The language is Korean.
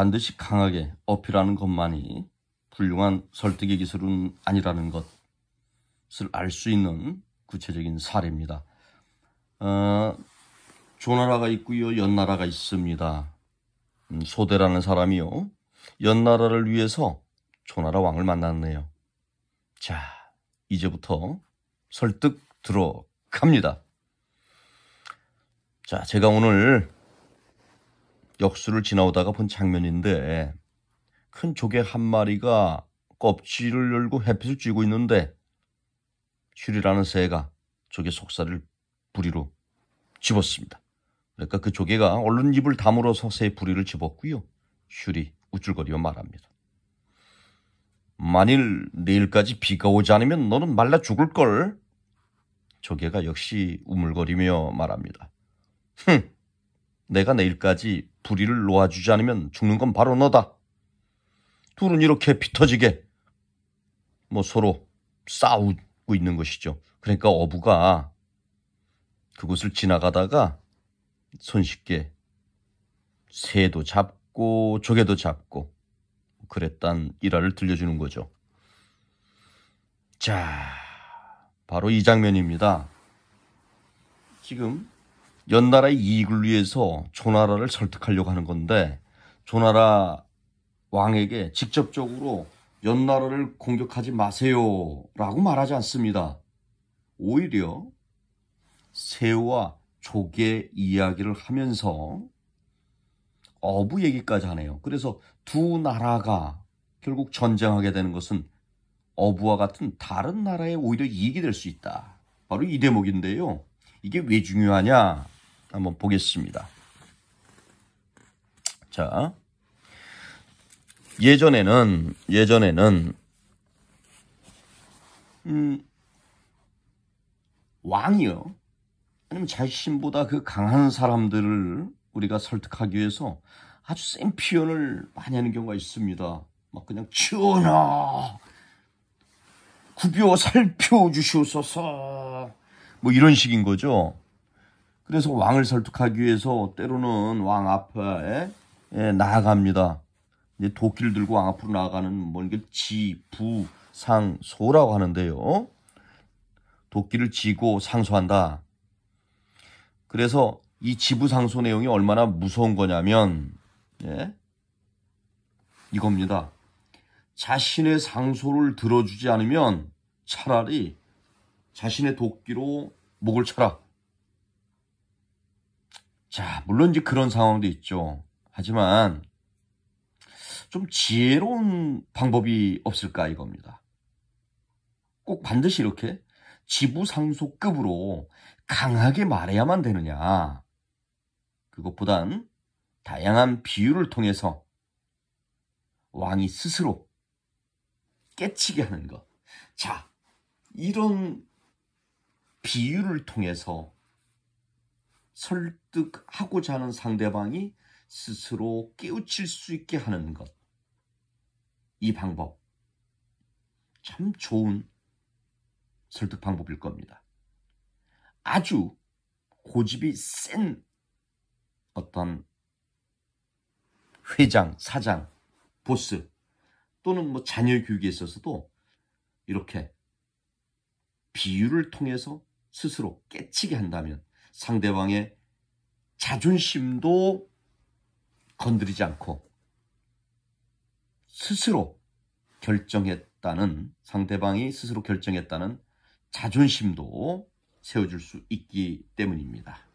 반드시 강하게 어필하는 것만이 훌륭한 설득의 기술은 아니라는 것을 알 수 있는 구체적인 사례입니다. 어, 조나라가 있고요. 연나라가 있습니다. 음, 소대라는 사람이요. 연나라를 위해서 조나라 왕을 만났네요. 자, 이제부터 설득 들어갑니다. 자, 제가 오늘 역수를 지나오다가 본 장면인데 큰 조개 한 마리가 껍질을 열고 햇빛을 쬐고 있는데 슈리라는 새가 조개 속살을 부리로 집었습니다. 그러니까 그 조개가 얼른 입을 다물어서 새의 부리를 집었고요. 슈리 우쭐거리며 말합니다. 만일 내일까지 비가 오지 않으면 너는 말라 죽을걸. 조개가 역시 우물거리며 말합니다. 흥! 내가 내일까지 불의를 놓아주지 않으면 죽는 건 바로 너다. 둘은 이렇게 피터지게 뭐 서로 싸우고 있는 것이죠. 그러니까 어부가 그곳을 지나가다가 손쉽게 새도 잡고 조개도 잡고 그랬단 일화를 들려주는 거죠. 자, 바로 이 장면입니다. 지금 연나라의 이익을 위해서 조나라를 설득하려고 하는 건데 조나라 왕에게 직접적으로 연나라를 공격하지 마세요라고 말하지 않습니다. 오히려 새우와 조개 이야기를 하면서 어부 얘기까지 하네요. 그래서 두 나라가 결국 전쟁하게 되는 것은 어부와 같은 다른 나라에 오히려 이익이 될 수 있다. 바로 이 대목인데요. 이게 왜 중요하냐? 한번 보겠습니다. 자, 예전에는, 예전에는, 음, 왕이요. 아니면 자신보다 그 강한 사람들을 우리가 설득하기 위해서 아주 센 표현을 많이 하는 경우가 있습니다. 막 그냥 전하 구벼 살펴주시옵소서 뭐 이런 식인 거죠. 그래서 왕을 설득하기 위해서 때로는 왕 앞에 예, 나아갑니다. 이제 도끼를 들고 왕 앞으로 나아가는 뭔가 뭐 지, 부, 상, 소라고 하는데요. 도끼를 지고 상소한다. 그래서 이 지부상소 내용이 얼마나 무서운 거냐면 예? 이겁니다. 자신의 상소를 들어주지 않으면 차라리 자신의 도끼로 목을 쳐라. 자, 물론 이제 그런 상황도 있죠. 하지만 좀 지혜로운 방법이 없을까 이겁니다. 꼭 반드시 이렇게 지부상속급으로 강하게 말해야만 되느냐. 그것보단 다양한 비유를 통해서 왕이 스스로 깨치게 하는 것. 자, 이런 비유를 통해서 설득하고자 하는 상대방이 스스로 깨우칠 수 있게 하는 것. 이 방법. 참 좋은 설득 방법일 겁니다. 아주 고집이 센 어떤 회장, 사장, 보스 또는 뭐 자녀 교육에 있어서도 이렇게 비유를 통해서 스스로 깨치게 한다면 상대방의 자존심도 건드리지 않고 스스로 결정했다는 상대방이 스스로 결정했다는 자존심도 세워줄 수 있기 때문입니다.